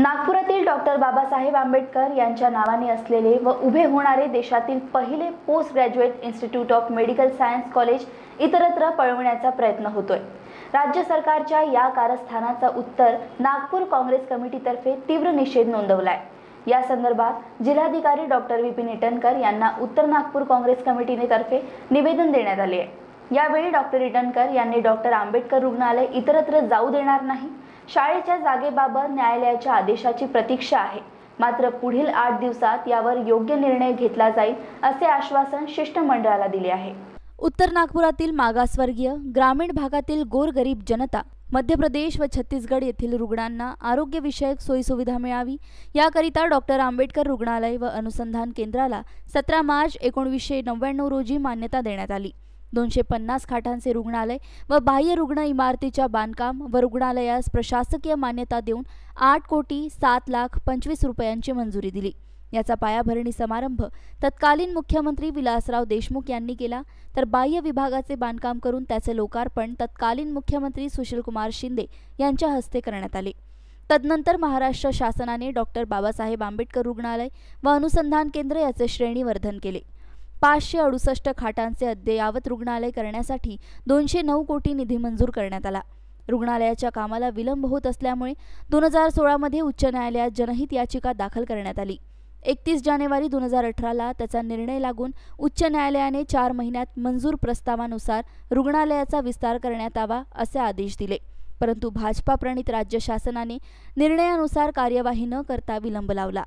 नागपुरातील डॉक्टर बाबासाहेब आंबेडकर यांच्या नावाने असलेले व उभे होणारे देशातील पहिले post graduate institute of medical science college इतरत्र पळवण्याचा प्रयत्न होतोय राज्य सरकारच्या या कारस्थानाचा उत्तर नागपूर काँग्रेस कमिटीतर्फे तीव्र निषेध नोंदवलाय या संदर्भात जिल्हाधिकारी डॉक्टर विपिन इटनकर यांना उत्तर नागपूर काँग्रेस तर्फे निवेदन देण्यात आले आहे यावेळी डॉक्टर इटनकर यांनी डॉक्टर आंबेडकर रुग्णालय इतरत्र जाऊ देणार नाही शाळेच्या जागेबाबत न्यायालयाच्या आदेशाची प्रतीक्षा आहे मात्र पुढील आठ दिवसात यावर योग्य निर्णय घेतला जाईल असे आश्वासन शिष्टमंडळाला दिले आहे उत्तर नागपुरातील मागासवर्गीय ग्रामीण भागातील गोरगरीब जनता मध्य प्रदेश व छत्तीसगड येथील रुग्णांना आरोग्यविषयक सोयीसुविधा मिळावी याकरिता डॉक्टर आंबेडकर रुग्णालय व अनुसंधान केंद्राला सतरा मार्च एकोणीसशे नव्याण्णव रोजी मान्यता देण्यात आली दोनशे पन्नास खाटांचे रुग्णालय व बाह्य रुग्ण इमारतीच्या बांधकाम व रुग्णालयास प्रशासकीय मान्यता देऊन आठ कोटी सात लाख पंचवीस रुपयांची मंजुरी दिली याचा पायाभरणी समारंभ तत्कालीन मुख्यमंत्री विलासराव देशमुख यांनी केला तर बाह्य विभागाचे बांधकाम करून त्याचे लोकार्पण तत्कालीन मुख्यमंत्री सुशीलकुमार शिंदे यांच्या हस्ते करण्यात आले तदनंतर महाराष्ट्र शासनाने डॉक्टर बाबासाहेब आंबेडकर रुग्णालय व अनुसंधान केंद्र याचे श्रेणीवर्धन केले पाचशे अडुसष्ट खाटांचे अद्ययावत रुग्णालय करण्यासाठी दोनशे नऊ कोटी निधी मंजूर करण्यात आला रुग्णालयाच्या कामाला विलंब होत असल्यामुळे दोन हजार सोळामध्ये उच्च न्यायालयात जनहित याचिका दाखल करण्यात आली एकतीस जानेवारी दोन हजार अठराला त्याचा निर्णय लागून उच्च न्यायालयाने चार महिन्यात मंजूर प्रस्तावानुसार रुग्णालयाचा विस्तार करण्यात यावा असे आदेश दिले परंतु भाजपा प्रणित राज्य शासनाने निर्णयानुसार कार्यवाही न करता विलंब लावला